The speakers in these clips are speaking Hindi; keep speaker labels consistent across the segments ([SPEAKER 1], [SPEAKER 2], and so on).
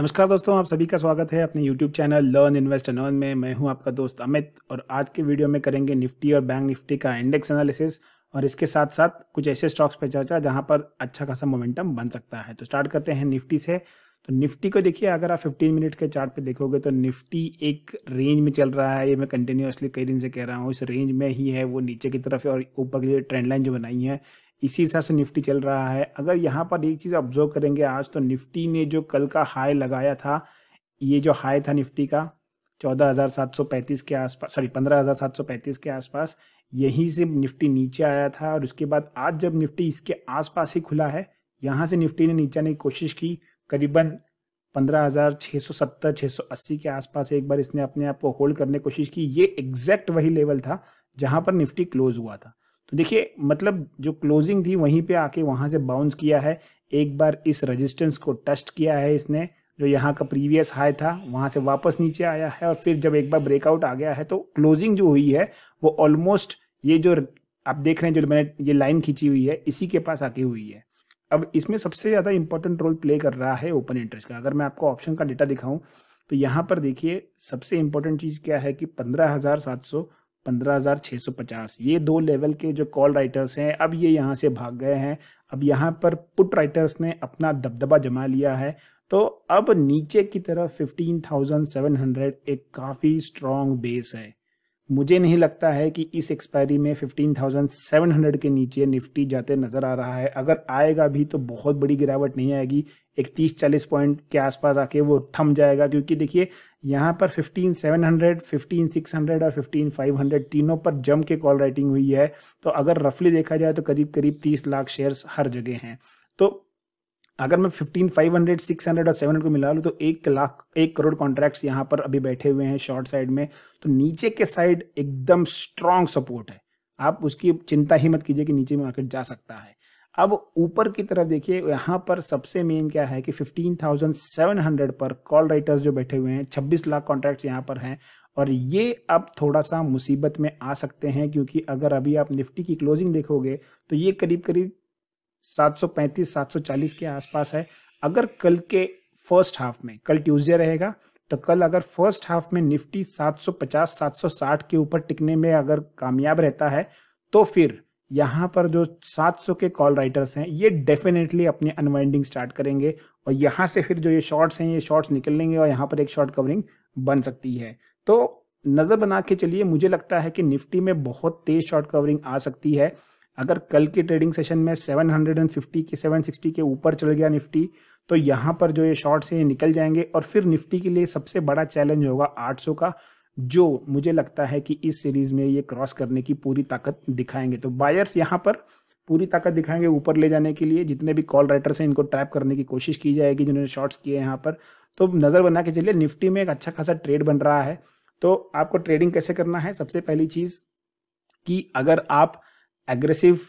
[SPEAKER 1] नमस्कार दोस्तों आप सभी का स्वागत है अपने YouTube channel learn invest earn में मैं हूं आपका दोस्त अमित और आज के वीडियो में करेंगे निफ्टी और बैंक निफ्टी का इंडेक्स एनालिसिस और इसके साथ साथ कुछ ऐसे स्टॉक्स पर चर्चा जहां पर अच्छा खासा मोमेंटम बन सकता है तो स्टार्ट करते हैं निफ्टी से तो निफ्टी को देखिए अगर आप फिफ्टीन मिनट के चार्ट पे देखोगे तो निफ्टी एक रेंज में चल रहा है ये मैं कंटिन्यूसली कई दिन से कह रहा हूँ इस रेंज में ही है वो नीचे की तरफ और ऊपर की ट्रेंड लाइन जो बनाई है इसी हिसाब से निफ्टी चल रहा है अगर यहाँ पर एक चीज़ ऑब्जर्व करेंगे आज तो निफ्टी ने जो कल का हाई लगाया था ये जो हाई था निफ्टी का चौदह हज़ार सात सौ पैंतीस के आसपास सॉरी पंद्रह हज़ार सात सौ पैंतीस के आसपास यहीं से निफ्टी नीचे आया था और उसके बाद आज जब निफ्टी इसके आसपास ही खुला है यहाँ से निफ्टी ने नीचे आने की कोशिश की करीबन पंद्रह हज़ार छः छः सौ सत्तर सौ अस्सी के आसपास एक बार इसने अपने आप को होल्ड करने की कोशिश की ये एग्जैक्ट वही लेवल था जहाँ पर निफ्टी क्लोज हुआ था तो देखिए मतलब जो क्लोजिंग थी वहीं पे आके वहाँ से बाउंस किया है एक बार इस रेजिस्टेंस को टस्ट किया है इसने जो यहाँ का प्रीवियस हाई था वहां से वापस नीचे आया है और फिर जब एक बार ब्रेकआउट आ गया है तो क्लोजिंग जो हुई है वो ऑलमोस्ट ये जो आप देख रहे हैं जो मैंने ये लाइन खींची हुई है इसी के पास आके हुई है अब इसमें सबसे ज़्यादा इंपॉर्टेंट रोल प्ले कर रहा है ओपन इंटरेस्ट का अगर मैं आपको ऑप्शन का डेटा दिखाऊं तो यहाँ पर देखिए सबसे इंपॉर्टेंट चीज़ क्या है कि पंद्रह हज़ार सात सौ 15,650 ये दो लेवल के जो कॉल राइटर्स हैं अब ये यहाँ से भाग गए हैं अब यहाँ पर पुट राइटर्स ने अपना दबदबा जमा लिया है तो अब नीचे की तरफ 15,700 एक काफ़ी स्ट्रॉन्ग बेस है मुझे नहीं लगता है कि इस एक्सपायरी में 15,700 के नीचे निफ्टी जाते नज़र आ रहा है अगर आएगा भी तो बहुत बड़ी गिरावट नहीं आएगी एक तीस चालीस पॉइंट के आसपास आके वो थम जाएगा क्योंकि देखिए यहाँ पर fifteen seven hundred fifteen six hundred और फिफ्टीन फाइव हंड्रेड तीनों पर जम के कॉल राइटिंग हुई है तो अगर रफली देखा जाए तो करीब करीब तीस लाख शेयर्स हर जगह हैं तो अगर मैं fifteen five hundred six hundred और सेवन हंड्रेड को मिला लूँ तो एक लाख एक करोड़ कॉन्ट्रैक्ट्स यहाँ पर अभी बैठे हुए हैं शॉर्ट साइड में तो नीचे के साइड एकदम स्ट्रांग सपोर्ट है आप उसकी चिंता ही मत कीजिए कि नीचे मार्केट जा सकता है अब ऊपर की तरफ देखिए यहाँ पर सबसे मेन क्या है कि 15,700 पर कॉल राइटर्स जो बैठे हुए हैं 26 लाख कॉन्ट्रैक्ट्स यहाँ पर हैं और ये अब थोड़ा सा मुसीबत में आ सकते हैं क्योंकि अगर अभी आप निफ्टी की क्लोजिंग देखोगे तो ये करीब करीब 735 740 के आसपास है अगर कल के फर्स्ट हाफ में कल ट्यूजडे रहेगा तो कल अगर फर्स्ट हाफ में निफ्टी सात सौ के ऊपर टिकने में अगर कामयाब रहता है तो फिर यहाँ पर जो 700 के कॉल राइटर्स हैं ये डेफिनेटली अपनी अनवाइंडिंग स्टार्ट करेंगे और यहाँ से फिर जो ये शॉर्ट्स हैं ये शॉर्ट्स निकल लेंगे और यहाँ पर एक शॉर्ट कवरिंग बन सकती है तो नज़र बना के चलिए मुझे लगता है कि निफ्टी में बहुत तेज शॉर्ट कवरिंग आ सकती है अगर कल के ट्रेडिंग सेशन में 750 के 760 के ऊपर चल गया निफ्टी तो यहाँ पर जो ये शॉर्ट्स हैं ये निकल जाएंगे और फिर निफ्टी के लिए सबसे बड़ा चैलेंज होगा 800 का जो मुझे लगता है कि इस सीरीज में ये क्रॉस करने की पूरी ताकत दिखाएंगे तो बायर्स यहाँ पर पूरी ताकत दिखाएंगे ऊपर ले जाने के लिए जितने भी कॉल राइटर्स हैं इनको ट्रैप करने की कोशिश की जाएगी जिन्होंने शॉर्ट्स किए हैं यहाँ पर तो नज़र बना के चलिए निफ्टी में एक अच्छा खासा ट्रेड बन रहा है तो आपको ट्रेडिंग कैसे करना है सबसे पहली चीज़ कि अगर आप एग्रेसिव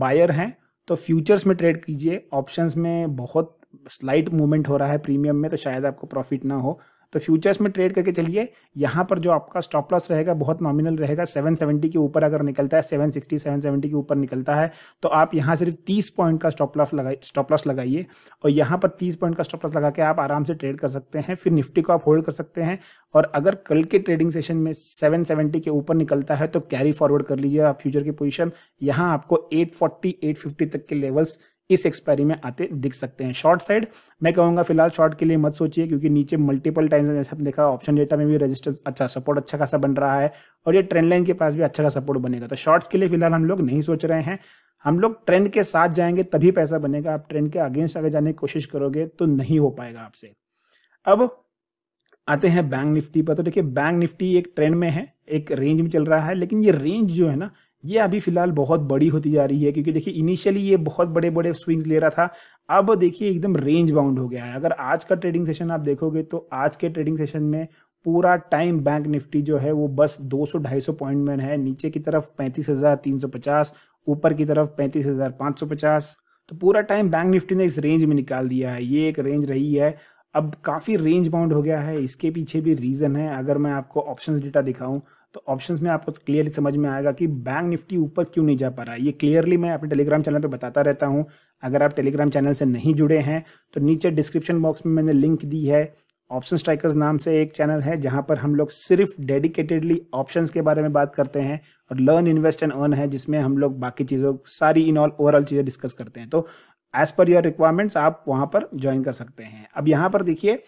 [SPEAKER 1] बायर हैं तो फ्यूचर्स में ट्रेड कीजिए ऑप्शंस में बहुत स्लाइट मूवमेंट हो रहा है प्रीमियम में तो शायद आपको प्रॉफिट ना हो तो फ्यूचर्स में ट्रेड करके चलिए यहाँ पर जो आपका स्टॉप लॉस रहेगा बहुत नॉमिनल रहेगा 770 के ऊपर अगर निकलता है 760 770 के ऊपर निकलता है तो आप यहाँ सिर्फ 30 पॉइंट का स्टॉप लॉस लगाइए स्टॉप लॉस लगाइए और यहाँ पर 30 पॉइंट का स्टॉप लॉस लगा के आप आराम से ट्रेड कर सकते हैं फिर निफ्टी को आप होल्ड कर सकते हैं और अगर कल के ट्रेडिंग सेशन में सेवन के ऊपर निकलता है तो कैरी फॉरवर्ड कर लीजिए आप फ्यूचर की पोजिशन यहाँ आपको एट फोर्टी तक के लेवल्स इस एक्सपायरी में आते दिख सकते हैं शॉर्ट साइड मैं कहूँगा फिलहाल शॉर्ट के लिए मत सोचिए क्योंकि नीचे मल्टीपल टाइम्स जैसे देखा ऑप्शन डेटा में भी रेजिस्टेंस अच्छा सपोर्ट अच्छा खासा बन रहा है और ये ट्रेंड लाइन के पास भी अच्छा खासा सपोर्ट बनेगा तो शॉर्ट्स के लिए फिलहाल हम लोग नहीं सोच रहे हैं हम लोग ट्रेंड के साथ जाएंगे तभी पैसा बनेगा आप ट्रेंड के अगेंस्ट अगर जाने की कोशिश करोगे तो नहीं हो पाएगा आपसे अब आते हैं बैंक निफ्टी पर तो देखिए बैंक निफ्टी एक ट्रेंड में है एक रेंज में चल रहा है लेकिन ये रेंज जो है ना ये अभी फिलहाल बहुत बड़ी होती जा रही है क्योंकि देखिए इनिशियली ये बहुत बड़े बड़े स्विंग्स ले रहा था अब देखिए एकदम रेंज बाउंड हो गया है अगर आज का ट्रेडिंग सेशन आप देखोगे तो आज के ट्रेडिंग सेशन में पूरा टाइम बैंक निफ्टी जो है वो बस 200-250 पॉइंट में है नीचे की तरफ 35,350 ऊपर की तरफ 35,550 तो पूरा टाइम बैंक निफ्टी ने इस रेंज में निकाल दिया है ये एक रेंज रही है अब काफ़ी रेंज बाउंड हो गया है इसके पीछे भी रीज़न है अगर मैं आपको ऑप्शंस डेटा दिखाऊं तो ऑप्शंस में आपको क्लियरली समझ में आएगा कि बैंक निफ्टी ऊपर क्यों नहीं जा पा रहा है ये क्लियरली मैं अपने टेलीग्राम चैनल पर बताता रहता हूँ अगर आप टेलीग्राम चैनल से नहीं जुड़े हैं तो नीचे डिस्क्रिप्शन बॉक्स में मैंने लिंक दी है ऑप्शन स्ट्राइकर्स नाम से एक चैनल है जहाँ पर हम लोग सिर्फ डेडिकेटेडली ऑप्शंस के बारे में बात करते हैं और लर्न इन्वेस्ट एंड अर्न है जिसमें हम लोग बाकी चीज़ों सारी इन ऑल ओवरऑल चीज़ें डिस्कस करते हैं तो एज पर योर रिक्वायरमेंट्स आप वहाँ पर ज्वाइन कर सकते हैं अब यहाँ पर देखिए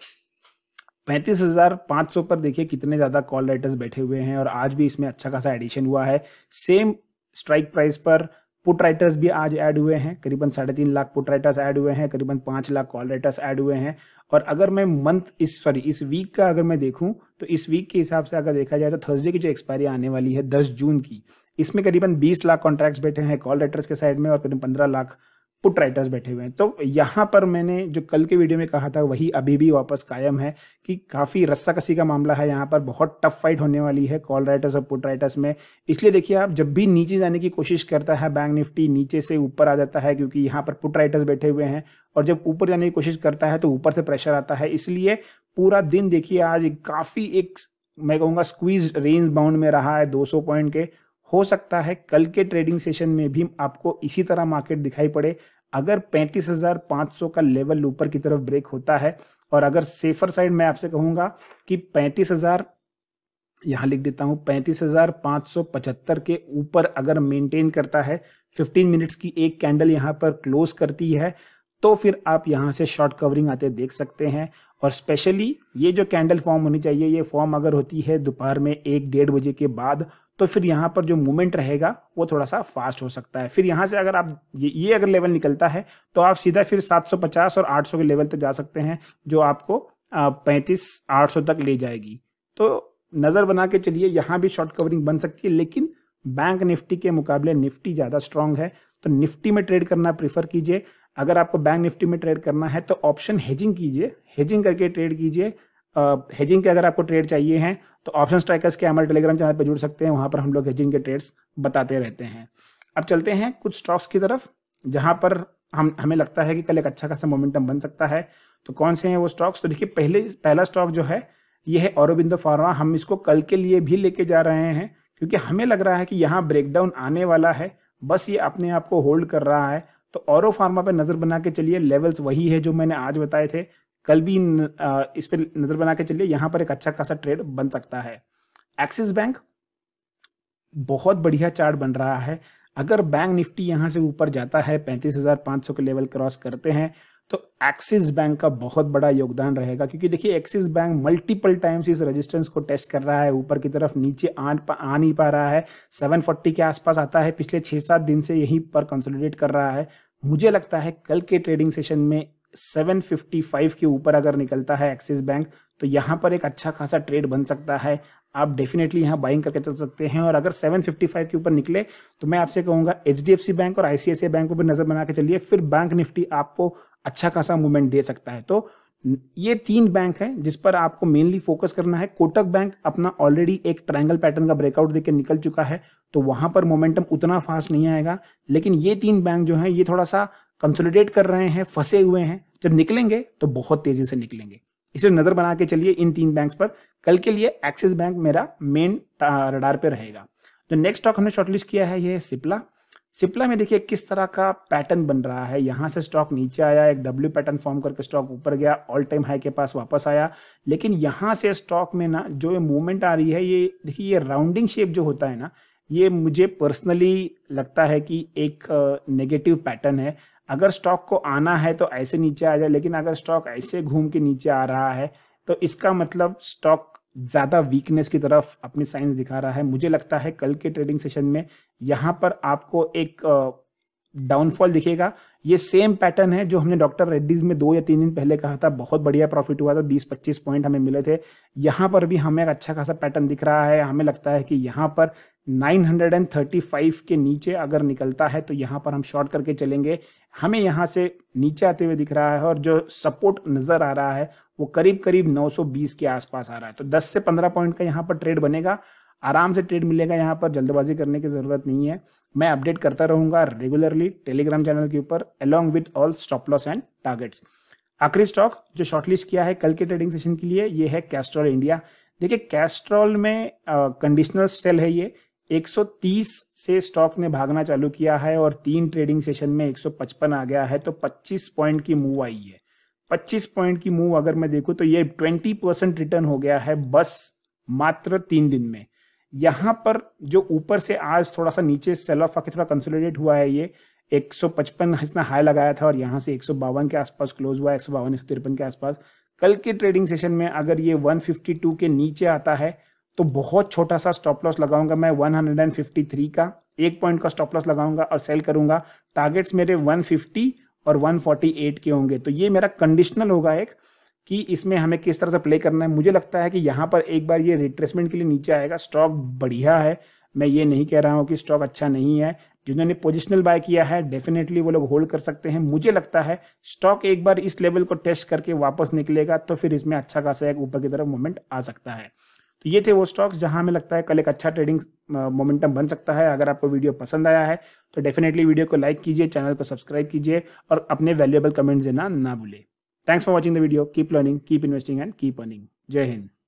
[SPEAKER 1] पैंतीस हजार पांच सौ पर देखिए कितने ज़्यादा कॉल राइटर्स बैठे हुए हैं और आज भी इसमें अच्छा खासा एडिशन हुआ है सेम स्ट्राइक प्राइस पर पुट राइटर्स भी आज ऐड हुए हैं करीबन साढ़े तीन लाख पुट राइटर्स ऐड हुए हैं करीबन पांच लाख कॉल राइटर्स ऐड हुए हैं और अगर मैं मंथ इस सॉरी इस वीक का अगर मैं देखूं तो इस वीक के हिसाब से अगर देखा जाए तो थर्सडे की जो एक्सपायरी आने वाली है दस जून की इसमें करीबन बीस लाख कॉन्ट्रैक्ट्स बैठे हैं कॉल राइटर्स के साइड में और करीब पंद्रह लाख पुट राइटर्स बैठे हुए हैं तो यहाँ पर मैंने जो कल के वीडियो में कहा था वही अभी भी वापस कायम है कि काफ़ी रस्सा कसी का मामला है यहाँ पर बहुत टफ फाइट होने वाली है कॉल राइटर्स और पुट राइटर्स में इसलिए देखिए आप जब भी नीचे जाने की कोशिश करता है बैंक निफ्टी नीचे से ऊपर आ जाता है क्योंकि यहाँ पर पुट राइटर्स बैठे हुए हैं और जब ऊपर जाने की कोशिश करता है तो ऊपर से प्रेशर आता है इसलिए पूरा दिन देखिए आज काफ़ी एक मैं कहूँगा स्क्वीज रेंज बाउंड में रहा है दो पॉइंट के हो सकता है कल के ट्रेडिंग सेशन में भी आपको इसी तरह मार्केट दिखाई पड़े अगर 35,500 का लेवल ऊपर की तरफ ब्रेक होता है और अगर सेफर साइड मैं आपसे कहूंगा कि 35,000 यहां लिख देता हूं 35,575 के ऊपर अगर मेंटेन करता है 15 मिनट्स की एक कैंडल यहां पर क्लोज करती है तो फिर आप यहां से शॉर्ट कवरिंग आते देख सकते हैं और स्पेशली ये जो कैंडल फॉर्म होनी चाहिए ये फॉर्म अगर होती है दोपहर में एक डेढ़ बजे के बाद तो फिर यहाँ पर जो मूवमेंट रहेगा वो थोड़ा सा फास्ट हो सकता है फिर यहाँ से अगर आप ये ये अगर लेवल निकलता है तो आप सीधा फिर 750 और 800 के लेवल तक जा सकते हैं जो आपको पैंतीस आठ तक ले जाएगी तो नज़र बना के चलिए यहाँ भी शॉर्ट कवरिंग बन सकती है लेकिन बैंक निफ्टी के मुकाबले निफ्टी ज़्यादा स्ट्रांग है तो निफ्टी में ट्रेड करना प्रीफर कीजिए अगर आपको बैंक निफ्टी में ट्रेड करना है तो ऑप्शन हेजिंग कीजिए हेजिंग करके ट्रेड कीजिए हेजिंग के अगर आपको ट्रेड चाहिए हैं तो ऑप्शन स्ट्राइकर्स के हमारे टेलीग्राम चैनल पर जुड़ सकते हैं वहां पर हम लोग हेजिंग के ट्रेड्स बताते रहते हैं अब चलते हैं कुछ स्टॉक्स की तरफ जहां पर हम हमें लगता है कि कल एक अच्छा खासा मोमेंटम बन सकता है तो कौन से हैं वो स्टॉक्स तो देखिए पहले पहला स्टॉक जो है ये है औरबिंदो फार्मा हम इसको कल के लिए भी लेके जा रहे हैं क्योंकि हमें लग रहा है कि यहाँ ब्रेकडाउन आने वाला है बस ये अपने आप को होल्ड कर रहा है तो औरो फार्मा पर नज़र बना के चलिए लेवल्स वही है जो मैंने आज बताए थे कल भी इस पर नजर बना के चलिए यहां पर एक अच्छा खासा ट्रेड बन सकता है एक्सिस बैंक बहुत बढ़िया चार्ट बन रहा है अगर बैंक निफ्टी यहां से ऊपर जाता है 35,500 के लेवल क्रॉस करते हैं तो एक्सिस बैंक का बहुत बड़ा योगदान रहेगा क्योंकि देखिए एक्सिस बैंक मल्टीपल टाइम्स इस रेजिस्टेंस को टेस्ट कर रहा है ऊपर की तरफ नीचे आ आ नहीं पा रहा है 740 के आसपास आता है पिछले छह सात दिन से यहीं पर कंसोलिडेट कर रहा है मुझे लगता है कल के ट्रेडिंग सेशन में 755 के ऊपर अगर निकलता है एक्सिस बैंक तो यहाँ पर एक अच्छा खासा ट्रेड बन सकता है आप डेफिनेटली यहाँ बाइंग करके चल सकते हैं और अगर 755 के ऊपर निकले तो मैं आपसे कहूँगा एच बैंक और आईसीआईसीआई बैंक को भी नज़र बना के चलिए फिर बैंक निफ्टी आपको अच्छा खासा मूवमेंट दे सकता है तो ये तीन बैंक है जिस पर आपको मेनली फोकस करना है कोटक बैंक अपना ऑलरेडी एक ट्रायंगल पैटर्न का ब्रेकआउट देकर निकल चुका है तो वहां पर मोमेंटम उतना फास्ट नहीं आएगा लेकिन ये तीन बैंक जो है ये थोड़ा सा कंसोलिडेट कर रहे हैं फंसे हुए हैं जब निकलेंगे तो बहुत तेजी से निकलेंगे इसे नजर बना के चलिए इन तीन बैंक्स पर कल के लिए एक्सिस बैंक मेरा मेन रडार पे रहेगा जो नेक्स्ट स्टॉक हमने शॉर्टलिस्ट किया है ये है सिप्ला सिप्ला में देखिए किस तरह का पैटर्न बन रहा है यहाँ से स्टॉक नीचे आया एक डब्ल्यू पैटर्न फॉर्म करके स्टॉक ऊपर गया ऑल टाइम हाई के पास वापस आया लेकिन यहाँ से स्टॉक में ना जो ये मूवमेंट आ रही है ये देखिए ये राउंडिंग शेप जो होता है ना ये मुझे पर्सनली लगता है कि एक नेगेटिव पैटर्न है अगर स्टॉक को आना है तो ऐसे नीचे आ जाए लेकिन अगर स्टॉक ऐसे घूम के नीचे आ रहा है तो इसका मतलब स्टॉक ज़्यादा वीकनेस की तरफ अपनी साइंस दिखा रहा है मुझे लगता है कल के ट्रेडिंग सेशन में यहाँ पर आपको एक डाउनफॉल दिखेगा ये सेम पैटर्न है जो हमने डॉक्टर रेड्डीज में दो या तीन दिन पहले कहा था बहुत बढ़िया प्रॉफिट हुआ था बीस पच्चीस पॉइंट हमें मिले थे यहाँ पर भी हमें एक अच्छा खासा पैटर्न दिख रहा है हमें लगता है कि यहाँ पर 935 के नीचे अगर निकलता है तो यहाँ पर हम शॉर्ट करके चलेंगे हमें यहाँ से नीचे आते हुए दिख रहा है और जो सपोर्ट नज़र आ रहा है वो करीब करीब 920 के आसपास आ रहा है तो 10 से 15 पॉइंट का यहाँ पर ट्रेड बनेगा आराम से ट्रेड मिलेगा यहाँ पर जल्दबाजी करने की ज़रूरत नहीं है मैं अपडेट करता रहूंगा रेगुलरली टेलीग्राम चैनल के ऊपर along with all stop loss and targets आखिरी स्टॉक जो शॉर्टलिस्ट किया है कल के ट्रेडिंग सेशन के लिए ये है कैस्ट्रॉल इंडिया देखिए कैस्ट्रॉल में कंडीशनल सेल है ये 130 से स्टॉक ने भागना चालू किया है और तीन ट्रेडिंग सेशन में 155 आ गया है तो 25 पॉइंट की मूव आई है 25 पॉइंट की मूव अगर मैं देखूं तो ये 20 परसेंट रिटर्न हो गया है बस मात्र तीन दिन में यहां पर जो ऊपर से आज थोड़ा सा नीचे सेल ऑफ आके थोड़ा कंसोलिडेट हुआ है ये 155 इसने हाई लगाया था और यहाँ से एक के आसपास क्लोज हुआ है एक के आसपास कल के ट्रेडिंग सेशन में अगर ये वन के नीचे आता है तो बहुत छोटा सा स्टॉप लॉस लगाऊंगा मैं 153 का एक पॉइंट का स्टॉप लॉस लगाऊंगा और सेल करूंगा टारगेट्स मेरे 150 और 148 के होंगे तो ये मेरा कंडीशनल होगा एक कि इसमें हमें किस तरह से प्ले करना है मुझे लगता है कि यहाँ पर एक बार ये रिट्रेसमेंट के लिए नीचे आएगा स्टॉक बढ़िया है मैं ये नहीं कह रहा हूँ कि स्टॉक अच्छा नहीं है जिन्होंने पोजिशनल बाय किया है डेफिनेटली वो लोग होल्ड कर सकते हैं मुझे लगता है स्टॉक एक बार इस लेवल को टेस्ट करके वापस निकलेगा तो फिर इसमें अच्छा खासा एक ऊपर की तरफ मूवमेंट आ सकता है तो ये थे वो स्टॉक्स जहां हमें लगता है कल एक अच्छा ट्रेडिंग मोमेंटम बन सकता है अगर आपको वीडियो पसंद आया है तो डेफिनेटली वीडियो को लाइक कीजिए चैनल को सब्सक्राइब कीजिए और अपने वैल्यूएबल कमेंट्स देना ना भूले thanks for watching the video keep learning keep investing and keep earning जय हिंद